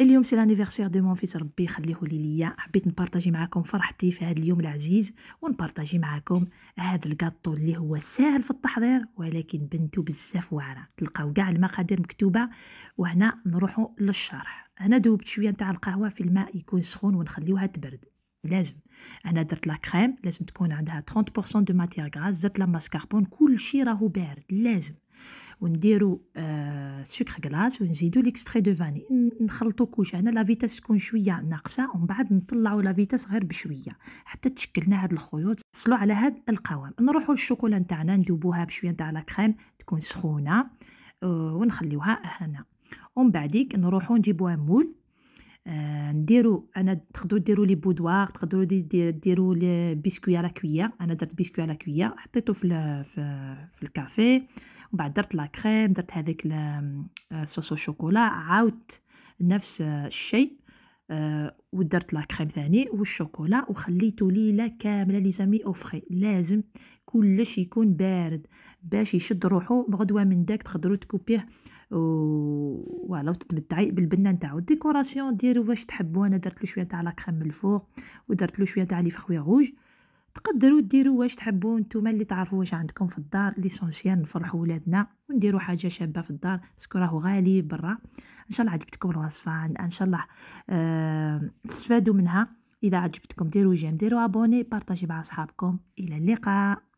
اليوم سي لانيفرسير دو مون فيس ربي يخليه لي ليا حبيت نبارطاجي معاكم فرحتي في هذا اليوم العزيز ونبارطاجي معاكم هذا الكاطو اللي هو ساهل في التحضير ولكن بنتو بزاف واعره تلقاو كاع المقادير مكتوبه وهنا نروحوا للشرح انا دوبت شويه نتاع القهوه في الماء يكون سخون ونخليوها تبرد لازم انا درت لا كريم لازم تكون عندها 30% دو ماتير غاز درت لا ماسكاربون كلشي راهو بارد لازم ونديرو آه سكر كلاص ونزيدو ليكستري دو فاني نخلطو كلشي هنا لافيتاس تكون شويه ناقصه ومن بعد نطلعو لافيتاس غير بشويه حتى تشكلنا هاد الخيوط نصلو على هاد القوام نروحو للشوكولا نتاعنا ندوبوها بشويه نتاع لاكريم تكون سخونه آه، ونخليوها هنا ومن بعديك نروحو نجيبو مول آه، نديرو انا تقدروا ديروا لي بودوار تقدروا ديروا لي بيسكوي على كويه انا درت بيسكوي على كويه حطيته في في, في الكافي ومن بعد درت لا كريم درت هذيك الصوص آه، الشوكولا عاودت نفس الشيء آه، ودرت لا كريم ثاني والشوكولا وخليته ليله كامله لي زامي اوفري لازم كلش يكون بارد باش يشد روحو بغدوه من داك تقدروا تكوبيه و ولا وتتمتعي بالبنه نتاعو ديكوراسيون ديروا واش تحبوا انا درت له شويه تاع لا كريم من الفوق ودرت له شويه تاع لي فخوي روج تقدروا ديروا واش تحبوا نتوما اللي تعرفوا واش عندكم في الدار ليسونسيال نفرحوا ولادنا ونديروا حاجه شابه في الدار باسكو راهو غالي برا ان شاء الله عجبتكم الوصفه ان شاء الله آه، تستفادوا منها اذا عجبتكم ديروا جيم ديروا ابوني بارطاجي مع اصحابكم الى اللقاء